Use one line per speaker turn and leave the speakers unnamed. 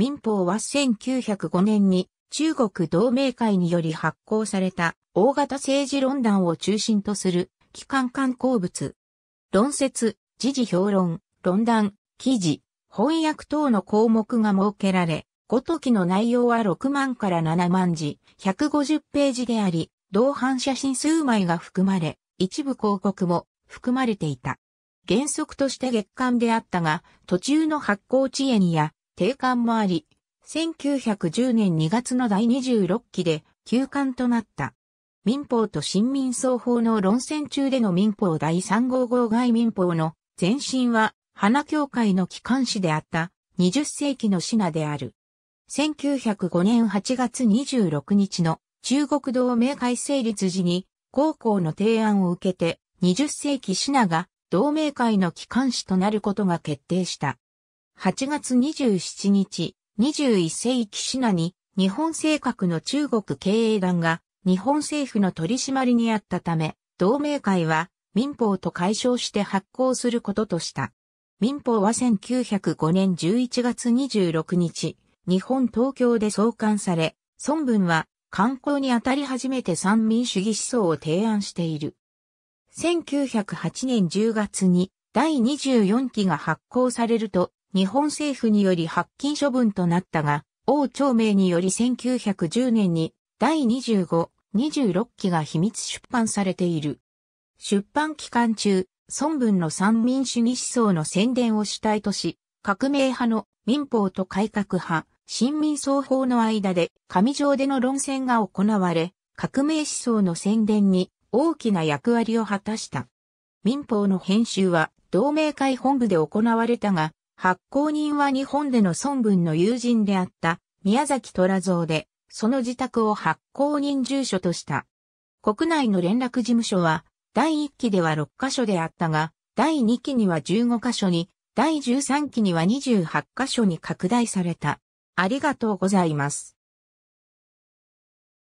民法は1905年に中国同盟会により発行された大型政治論壇を中心とする機関刊行物。論説、時事評論、論壇、記事、翻訳等の項目が設けられ、ごときの内容は6万から7万字、150ページであり、同伴写真数枚が含まれ、一部広告も含まれていた。原則として月間であったが、途中の発行遅延や定官もあり、1910年2月の第26期で休館となった。民法と新民双法の論戦中での民法第3号号外民法の前身は花協会の機関誌であった20世紀の品である。1905年8月26日の中国同盟会成立時に高校の提案を受けて20世紀品が同盟会の機関誌となることが決定した。8月27日、21世紀シナに、日本政格の中国経営団が、日本政府の取り締まりにあったため、同盟会は、民法と解消して発行することとした。民法は1905年11月26日、日本東京で創刊され、孫文は、観光にあたり初めて三民主義思想を提案している。1908年10月に第24期が発行されると、日本政府により発禁処分となったが、王長明により1910年に第25、26期が秘密出版されている。出版期間中、孫文の三民主義思想の宣伝を主体とし、革命派の民法と改革派、新民双方の間で、上条での論戦が行われ、革命思想の宣伝に大きな役割を果たした。民法の編集は同盟会本部で行われたが、発行人は日本での孫文の友人であった宮崎虎蔵で、その自宅を発行人住所とした。国内の連絡事務所は、第1期では6カ所であったが、第2期には15カ所に、第13期には28カ所に拡大された。ありがとうございます。